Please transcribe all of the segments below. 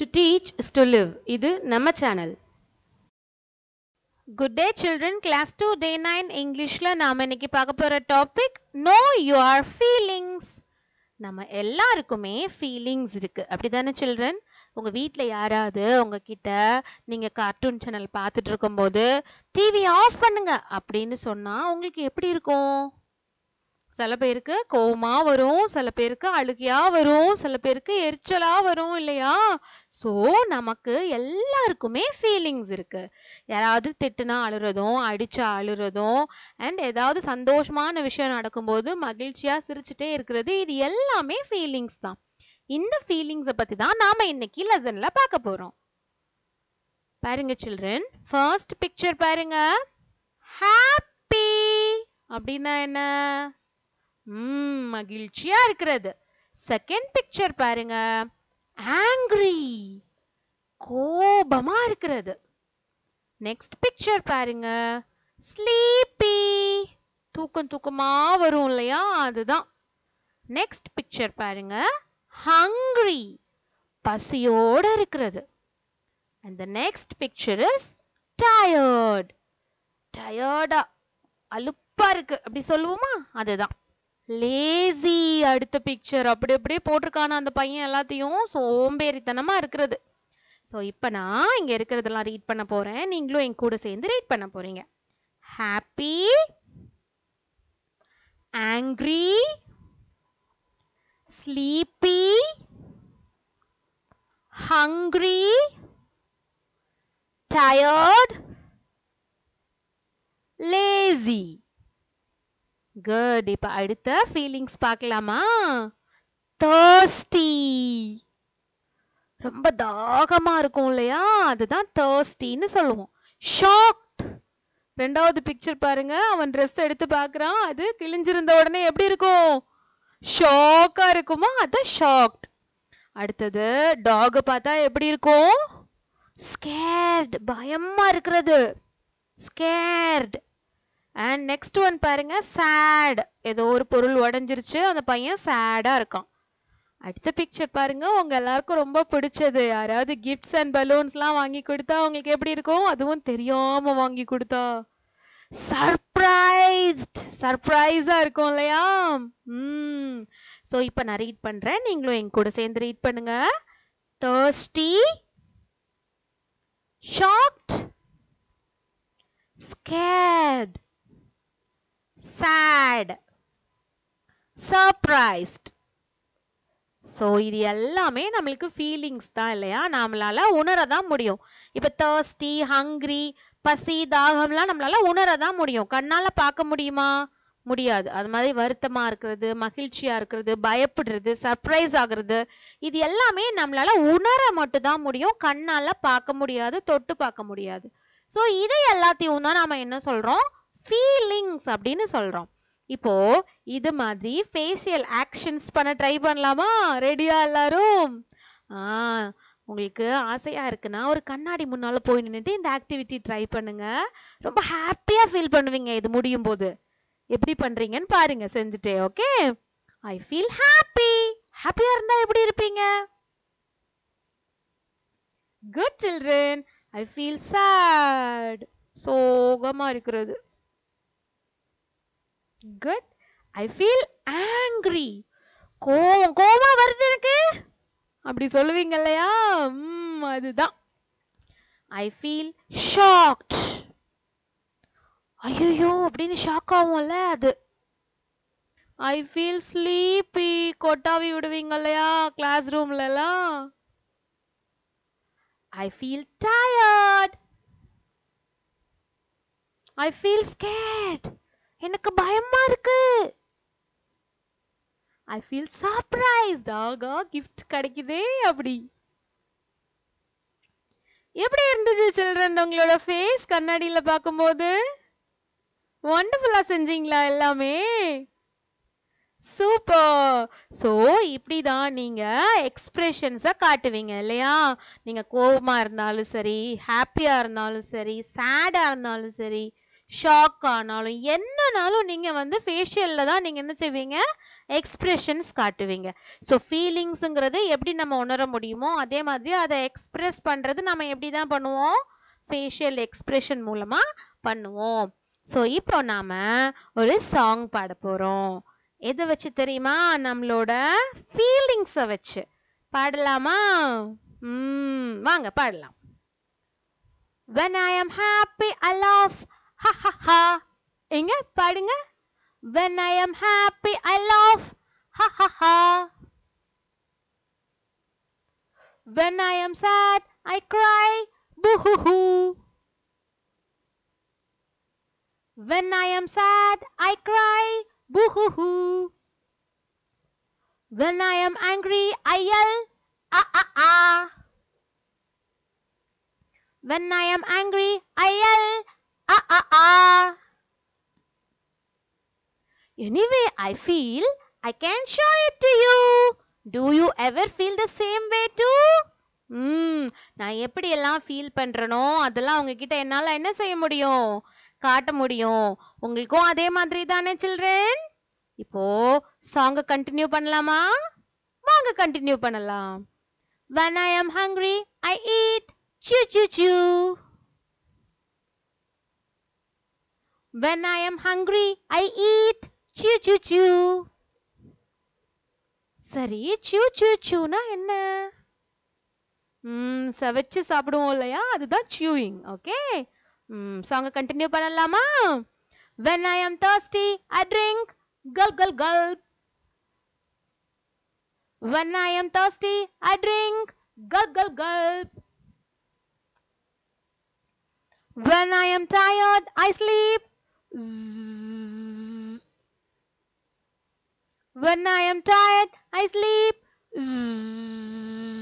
To teach is to live இது நம்ம channel good day children class two day nine இங்கிலீஷில் நாம் இன்னைக்கு பார்க்க போகிற டாபிக் நோ யுவர் ஃபீலிங்ஸ் நம்ம எல்லாருக்குமே ஃபீலிங்ஸ் இருக்குது அப்படி தானே சில்ட்ரன் உங்கள் வீட்டில் யாராவது உங்ககிட்ட நீங்கள் கார்ட்டூன் சேனல் பார்த்துட்டு இருக்கும்போது டிவி ஆஃப் பண்ணுங்க அப்படின்னு சொன்னால் உங்களுக்கு எப்படி இருக்கும் சில பேருக்கு கோவமாக வரும் சில பேருக்கு அழுகையாக வரும் சில பேருக்கு எரிச்சலாக வரும் இல்லையா ஸோ நமக்கு எல்லாருக்குமே ஃபீலிங்ஸ் இருக்குது யாராவது திட்டுனா அழுறதும் அடிச்சா அழுறதும் அண்ட் ஏதாவது சந்தோஷமான விஷயம் நடக்கும்போது மகிழ்ச்சியாக சிரிச்சுட்டே இருக்கிறது இது எல்லாமே ஃபீலிங்ஸ் தான் இந்த ஃபீலிங்ஸை பற்றி தான் நாம் இன்னைக்கு லெசனில் பார்க்க போகிறோம் பாருங்க சில்ட்ரன் ஃபர்ஸ்ட் பிக்சர் பாருங்க ஹாப்பி அப்படின்னா என்ன ம் மகிழ்ச்சியா இருக்கிறது செகண்ட் பிக்சர் பாருங்க ஆங்கிரி கோபமா இருக்கிறது நெக்ஸ்ட் பிக்சர் பாருங்க ஸ்லீப்பி தூக்கம் தூக்கமா வரும் இல்லையா அதுதான் நெக்ஸ்ட் பிக்சர் பாருங்க ஹங்க்ரி பசியோட இருக்கிறது and the next picture is tired டயர்டா அலுப்பா இருக்கு அப்படி சொல்லுவோமா அதுதான் லேசி அடுத்த பிக்சர் அப்படி அப்படியே போட்டிருக்கான அந்த பையன் எல்லாத்தையும் சோம்பேறித்தனமாக இருக்கிறது ஸோ இப்போ நான் இங்கே இருக்கிறதெல்லாம் ரீட் பண்ண போகிறேன் நீங்களும் என் கூட சேர்ந்து ரீட் பண்ண போகிறீங்க happy angry sleepy hungry tired lazy good இப்போ அடுத்த ஃபீலிங்ஸ் பார்க்கலாமா தேர்ஸ்டி ரொம்ப தாகமாக இருக்கும் இல்லையா அதுதான் தேர்ஸ்டின்னு சொல்லுவோம் ஷாக்ட் ரெண்டாவது பிக்சர் பாருங்க அவன் ட்ரெஸ் எடுத்து பார்க்குறான் அது கிழிஞ்சிருந்த உடனே எப்படி இருக்கும் ஷாக்காக இருக்குமா அது ஷாக்ட் அடுத்தது டாக் பார்த்தா எப்படி இருக்கும் ஸ்கேர்டு பயமாக இருக்கிறது ஸ்கேர்டு அண்ட் நெக்ஸ்ட் ஒன் பாருங்க சேட் ஏதோ ஒரு பொருள் உடஞ்சிருச்சு அந்த பையன் சேடாக இருக்கான் அடுத்த பிக்சர் பாருங்க உங்க எல்லாருக்கும் ரொம்ப பிடிச்சது யாராவது கிஃப்ட்ஸ் அண்ட் பலூன்ஸ்லாம் வாங்கி கொடுத்தா அவங்களுக்கு எப்படி இருக்கும் அதுவும் தெரியாம வாங்கி கொடுத்தா சர்ப்ரைஸ்ட் சர்ப்ரைஸா இருக்கும் இல்லையா ம் ஸோ இப்போ நான் ரீட் பண்றேன் நீங்களும் என் கூட சேர்ந்து ரீட் பண்ணுங்க thirsty shocked scared sad surprised so இது எல்லாமே நம்மளுக்கு ஃபீலிங்ஸ் தான் இல்லையா நம்மளால் உணர தான் முடியும் இப்போ தேர்ஸ்டி ஹங்க்ரி பசி தாகம்லாம் நம்மளால் உணர தான் முடியும் கண்ணால் பார்க்க முடியுமா முடியாது அது மாதிரி வருத்தமாக இருக்கிறது மகிழ்ச்சியாக இருக்கிறது பயப்படுறது சர்ப்ரைஸ் ஆகிறது இது எல்லாமே நம்மளால் உணர மட்டும்தான் முடியும் கண்ணால் பார்க்க முடியாது தொட்டு பார்க்க முடியாது ஸோ இதை எல்லாத்தையும் தான் நாம் என்ன சொல்கிறோம் ஃபீலிங்ஸ் அப்படின்னு சொல்கிறோம் இப்போ இது மாதிரி ஃபேஷியல் ஆக்ஷன்ஸ் பண்ண ட்ரை பண்ணலாமா ரெடியா எல்லாரும் ஆ உங்களுக்கு ஆசையாக இருக்குன்னா ஒரு கண்ணாடி முன்னால் போய் நின்றுட்டு இந்த ஆக்டிவிட்டி ட்ரை பண்ணுங்கள் ரொம்ப ஹாப்பியாக ஃபீல் பண்ணுவீங்க இது முடியும் போது எப்படி பண்ணுறீங்கன்னு பாருங்கள் செஞ்சுட்டே ஓகே ஐ ஃபீல் ஹாப்பி ஹாப்பியாக இருந்தால் எப்படி இருப்பீங்க good children I feel sad சோகமாக இருக்கிறது குட் ஐ ஃபீல் ஆங்க்ரி கோவம் கோவம் வருது எனக்கு அப்படி சொல்லுவீங்க இல்லையா அதுதான் ஐ ஃபீல் ஷாக்ட் ஐயோ அப்படின்னு ஷாக் ஆகும்ல அது ஐ ஃபீல் ஸ்லீப்பி கொட்டாவி விடுவீங்க இல்லையா கிளாஸ் ரூம்லலாம் I feel tired I feel scared எனக்கு பயமா இருக்கு ஐ ஃபீல் சர்ப்ரைஸ்ட் ஆகா கிஃப்ட் கிடைக்குதே அப்படி எப்படி இருந்துச்சு சில்ட்ரன் உங்களோட ஃபேஸ் கண்ணாடியில் பார்க்கும்போது ஒண்டர்ஃபுல்லாக செஞ்சீங்களா எல்லாமே சூப்பர் ஸோ இப்படி தான் நீங்கள் எக்ஸ்ப்ரெஷன்ஸை காட்டுவீங்க இல்லையா நீங்கள் கோபமாக இருந்தாலும் சரி ஹாப்பியாக இருந்தாலும் சரி சேடாக இருந்தாலும் சரி ஷாக் ஆனாலும் என்னனாலும் நீங்கள் வந்து ஃபேஷியலில் தான் நீங்கள் என்ன செய்வீங்க எக்ஸ்ப்ரெஷன்ஸ் காட்டுவீங்க ஸோ ஃபீலிங்ஸுங்கிறது எப்படி நம்ம உணர முடியுமோ அதே மாதிரி அதை எக்ஸ்ப்ரெஸ் பண்ணுறது நம்ம எப்படி தான் பண்ணுவோம் ஃபேஷியல் எக்ஸ்ப்ரெஷன் மூலமாக பண்ணுவோம் ஸோ இப்போ நாம் ஒரு சாங் பாட போகிறோம் எதை வச்சு தெரியுமா நம்மளோட ஃபீலிங்ஸை வச்சு பாடலாமா வாங்க பாடலாம் When I am happy, I laugh. ha ha ha எங்க பாடுங்க when i am happy i laugh ha ha ha when i am sad i cry boo hoo hoo when i am sad i cry boo hoo hoo when i am angry i yell ah ah ah when i am angry i yell ah ah ah. Anyway, I feel I can show it to you. Do you ever feel the same way too? ம் hmm. நான் எப்படியெல்லாம் feel பண்ணுறனோ அதெல்லாம் உங்ககிட்ட என்னால் என்ன செய்ய முடியும் காட்ட முடியும் உங்களுக்கும் அதே மாதிரி தானே சில்ட்ரன் இப்போ சாங்கை கண்டினியூ பண்ணலாமா வாங்க கண்டினியூ பண்ணலாம் When I am hungry, I eat. Choo choo choo. When I am hungry, I eat. சூ சூ சூ சரி சூ சூ சூனா என்ன ம் சவைச்சு சாப்பிடுவோம் இல்லையா அதுதான் சியூயிங் ஓகே ம் கண்டினியூ பண்ணலாமா when I am thirsty I drink கல் கல் கல் when I am thirsty I drink கல் கல் கல் when I am tired I sleep Zzz. When I am tired, I sleep. Zzz.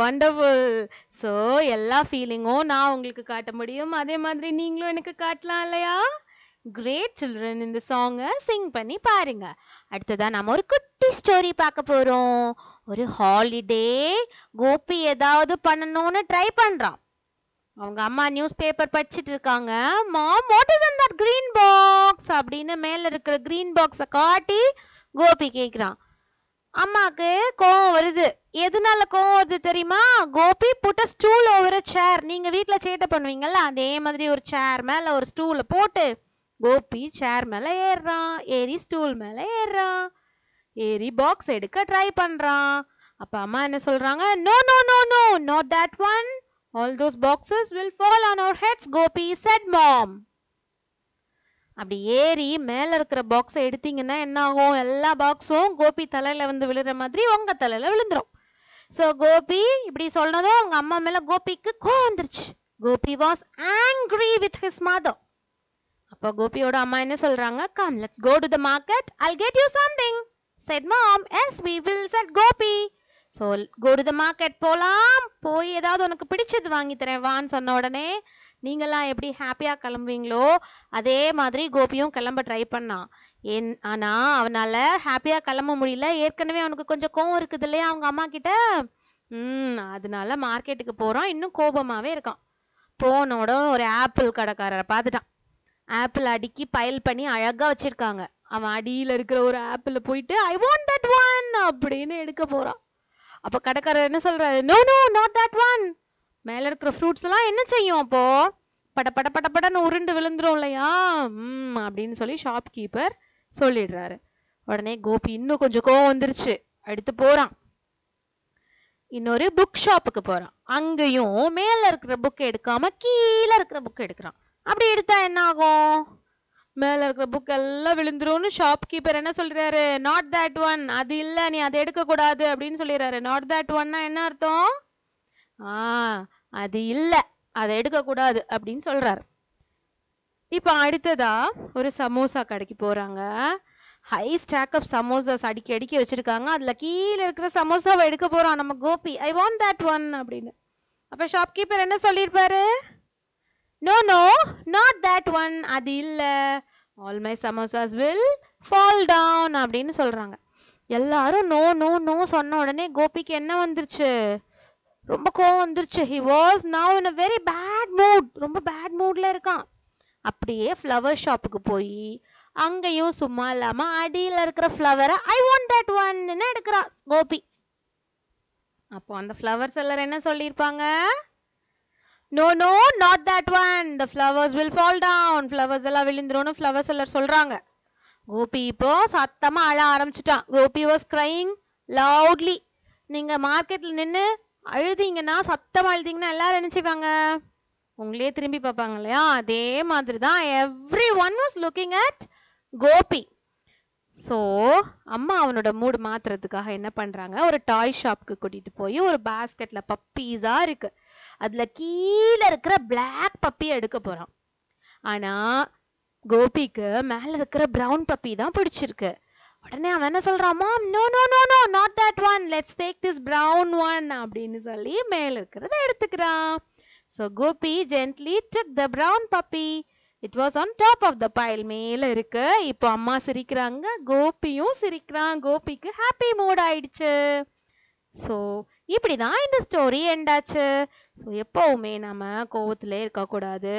Wonderful so எல்லா ஃபீலிங்கும் நான் உங்களுக்கு காட்ட முடியும் அதே மாதிரி நீங்களும் எனக்கு காட்டலாம் இல்லையா கிரேட் சில்ட்ரன் இந்த சாங்கை சிங் பண்ணி பாருங்க அடுத்ததான் நம்ம ஒரு குட்டி ஸ்டோரி பார்க்க போகிறோம் ஒரு ஹாலிடே கோபி ஏதாவது பண்ணணும்னு ட்ரை பண்ணுறான் அவங்க அம்மா நியூஸ் பேப்பர் படிச்சுட்டு இருக்காங்க mom what is on that green box அப்படின்னு மேலே இருக்கிற க்ரீன் பாக்ஸை காட்டி கோபி கேட்குறான் அம்மாவுக்கு கோவம் வருது எதனால கோவம் வருது தெரியுமா கோபி புட்ட ஸ்டூல் ஒரு சேர் நீங்கள் வீட்டில் சேட்டை பண்ணுவீங்கள்ல அதே மாதிரி ஒரு சேர் மேலே ஒரு ஸ்டூலை போட்டு கோபி சேர் மேலே ஏறுறான் ஏறி ஸ்டூல் மேலே ஏறுறான் ஏறி பாக்ஸ் எடுக்க ட்ரை பண்ணுறான் அப்போ அம்மா என்ன சொல்கிறாங்க no no no no not that one all those boxes will fall on our heads Gopi said mom அப்படி ஏறி மேலே இருக்கிற பாக்ஸை எடுத்தீங்கன்னா என்ன ஆகும் எல்லா பாக்ஸும் கோபி தலையில் வந்து விழுற மாதிரி உங்கள் தலையில் விழுந்துடும் ஸோ கோபி இப்படி சொன்னதும் அவங்க அம்மா மேலே கோபிக்கு கோ வந்துருச்சு Gopi was angry with his mother அப்போ கோபியோட அம்மா என்ன சொல்கிறாங்க come let's go to the market I get you something said mom yes we will said Gopi so go to the market போகலாம் போய் ஏதாவது உனக்கு பிடிச்சது வாங்கி தரேன் வான்னு சொன்ன உடனே நீங்களாம் எப்படி ஹாப்பியாக கிளம்புவீங்களோ அதே மாதிரி கோபியும் கிளம்ப ட்ரை பண்ணான் என் ஆனால் அவனால் ஹாப்பியாக கிளம்ப முடியல ஏற்கனவே அவனுக்கு கொஞ்சம் கோவம் இருக்குது இல்லையா அவங்க அம்மா கிட்ட ம் அதனால மார்க்கெட்டுக்கு போகிறான் இன்னும் கோபமாகவே இருக்கான் போனோட ஒரு ஆப்பிள் கடைக்காரரை பார்த்துட்டான் ஆப்பிள் அடுக்கி பயல் பண்ணி அழகாக வச்சுருக்காங்க அவன் அடியில் இருக்கிற ஒரு ஆப்பிளில் போயிட்டு ஐ வாண்ட் தட் ஒன் அப்படின்னு எடுக்க போகிறான் அப்போ கடைக்காரர் என்ன சொல்கிறாரு no no not that one மேலே இருக்கிற ஃப்ரூட்ஸ்லாம் என்ன செய்யும் அப்போது பட பட பட படன்னு உருண்டு விழுந்துரும் இல்லையா ம் அப்படின்னு சொல்லி ஷாப் கீப்பர் சொல்லிடுறாரு உடனே கோபி இன்னும் கொஞ்சம் கோவம் வந்துருச்சு அடுத்து போகிறான் இன்னொரு புக் ஷாப்புக்கு போகிறான் அங்கேயும் மேலே இருக்கிற புக் எடுக்காமல் கீழே இருக்கிற புக் எடுக்கிறான் அப்படி எடுத்தா என்ன ஆகும் மேலே இருக்கிற புக் எல்லாம் விழுந்துரும்னு ஷாப் கீப்பர் என்ன சொல்றாரு நாட் தேட் ஒன் அது இல்லை நீ அதை எடுக்கக்கூடாது அப்படின்னு சொல்லிடுறாரு நாட் தேட் ஒன்னா என்ன அர்த்தம் ஆ அது இல்லை அதை எடுக்கக்கூடாது அப்படின்னு சொல்கிறாரு இப்போ அடுத்ததா ஒரு சமோசா கடைக்கு போகிறாங்க ஹை ஸ்டாக் ஆஃப் சமோசாஸ் அடிக்கி அடிக்கி வச்சுருக்காங்க அதில் கீழே இருக்கிற சமோசாவை எடுக்க போகிறோம் நம்ம Gopi I want that one அப்படின்னு அப்போ ஷாப்கீப்பர் என்ன சொல்லியிருப்பாரு no no not that one அது இல்லை all my samosas will fall down அப்படின்னு சொல்கிறாங்க எல்லாரும் நோ நோ நோ சொன்ன உடனே கோபிக்கு என்ன வந்துருச்சு ரொம்ப கோவம் வந்துருச்சு he was now in a very bad mood ரொம்ப பேட் மூடில் இருக்கான் அப்படியே ஃப்ளவர் ஷாப்புக்கு போய் அங்கேயும் சும்மா இல்லாமல் அடியில் இருக்கிற ஃப்ளவரை ஐ வாண்ட் தட் ஒன்னு எடுக்கிறா கோபி அப்போ அந்த ஃப்ளவர் செல்லர் என்ன சொல்லியிருப்பாங்க no no not that one the flowers will fall down flowers எல்லாம் விழுந்துரும்னு ஃப்ளவர்ஸ் எல்லாம் சொல்கிறாங்க கோபி இப்போ சத்தமாக அழ ஆரம்பிச்சிட்டான் கோபி வாஸ் க்ரைங் லவுட்லி நீங்கள் மார்க்கெட்டில் நின்று அழுதிங்கன்னா சத்தமாக அழுதிங்கன்னா எல்லாரும் நினச்சிப்பாங்க உங்களே திரும்பி பார்ப்பாங்க இல்லையா அதே மாதிரி தான் every one was looking at Gopi so அம்மா அவனோட மூடு மாற்றுறதுக்காக என்ன பண்ணுறாங்க ஒரு டாய் ஷாப்க்கு கூட்டிகிட்டு போய் ஒரு பேஸ்கெட்டில் பப்பீஸாக இருக்குது அதில் கீழே இருக்கிற பிளாக் பப்பியை எடுக்க போகிறான் ஆனால் கோபிக்கு மேலே இருக்கிற ப்ரௌன் பப்பி தான் பிடிச்சிருக்கு உடனே அவன் என்ன சொல்கிறாமா no no no no not that one let's take this brown one அப்படின்னு சொல்லி மேலே இருக்கிறத எடுத்துக்கிறான் so Gopi gently took the brown puppy it was on top of the pile மேலே இருக்கு இப்போ அம்மா சிரிக்கிறாங்க கோபியும் சிரிக்கிறான் கோபிக்கு ஹாப்பி மூட் ஆயிடுச்சு ஸோ இப்படி தான் இந்த ஸ்டோரி எண்டாச்சு ஸோ எப்போவுமே நம்ம கோவத்திலே இருக்கக்கூடாது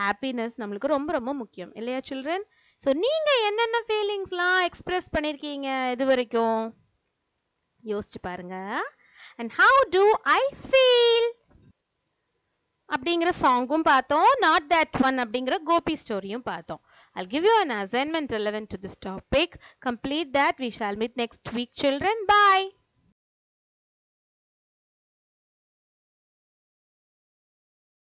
ஹாப்பினஸ் நம்மளுக்கு ரொம்ப ரொம்ப முக்கியம் இல்லையா சில்ட்ரன் ஸோ நீங்கள் என்னென்ன ஃபீலிங்ஸ்லாம் எக்ஸ்ப்ரெஸ் பண்ணியிருக்கீங்க இது வரைக்கும் யோசிச்சு பாருங்க and how do I feel அப்படிங்கிற not that one. That one அப்படிங்கிற கோபி ஸ்டோரியும் பார்த்தோம் I'll give you an assignment relevant to this topic. Complete that. We shall meet next week, children. Bye.